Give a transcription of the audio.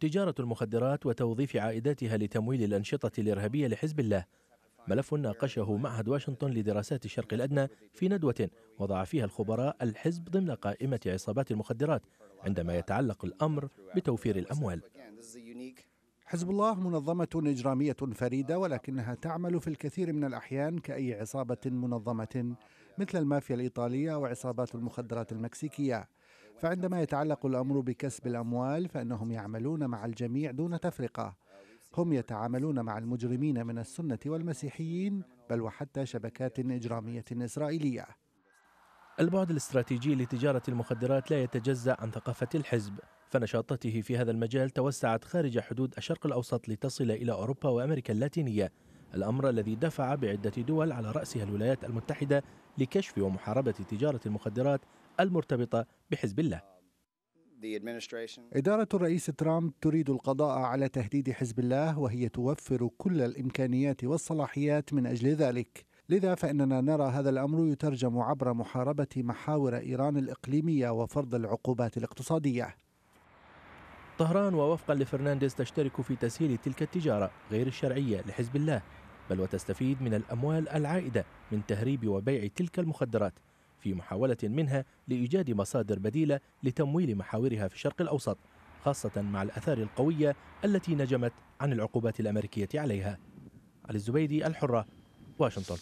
تجارة المخدرات وتوظيف عائداتها لتمويل الأنشطة الإرهابية لحزب الله ملف ناقشه معهد واشنطن لدراسات الشرق الأدنى في ندوة وضع فيها الخبراء الحزب ضمن قائمة عصابات المخدرات عندما يتعلق الأمر بتوفير الأموال حزب الله منظمة إجرامية فريدة ولكنها تعمل في الكثير من الأحيان كأي عصابة منظمة مثل المافيا الإيطالية وعصابات المخدرات المكسيكية فعندما يتعلق الأمر بكسب الأموال فإنهم يعملون مع الجميع دون تفرقة هم يتعاملون مع المجرمين من السنة والمسيحيين بل وحتى شبكات إجرامية إسرائيلية البعد الاستراتيجي لتجارة المخدرات لا يتجزأ عن ثقافة الحزب فنشاطته في هذا المجال توسعت خارج حدود الشرق الأوسط لتصل إلى أوروبا وأمريكا اللاتينية الأمر الذي دفع بعدة دول على رأسها الولايات المتحدة لكشف ومحاربة تجارة المخدرات المرتبطة بحزب الله إدارة الرئيس ترامب تريد القضاء على تهديد حزب الله وهي توفر كل الإمكانيات والصلاحيات من أجل ذلك لذا فإننا نرى هذا الأمر يترجم عبر محاربة محاور إيران الإقليمية وفرض العقوبات الاقتصادية طهران ووفقا لفرنانديز تشترك في تسهيل تلك التجارة غير الشرعية لحزب الله بل وتستفيد من الأموال العائدة من تهريب وبيع تلك المخدرات في محاولة منها لإيجاد مصادر بديلة لتمويل محاورها في الشرق الأوسط خاصة مع الأثار القوية التي نجمت عن العقوبات الأمريكية عليها علي الزبيدي الحرة واشنطن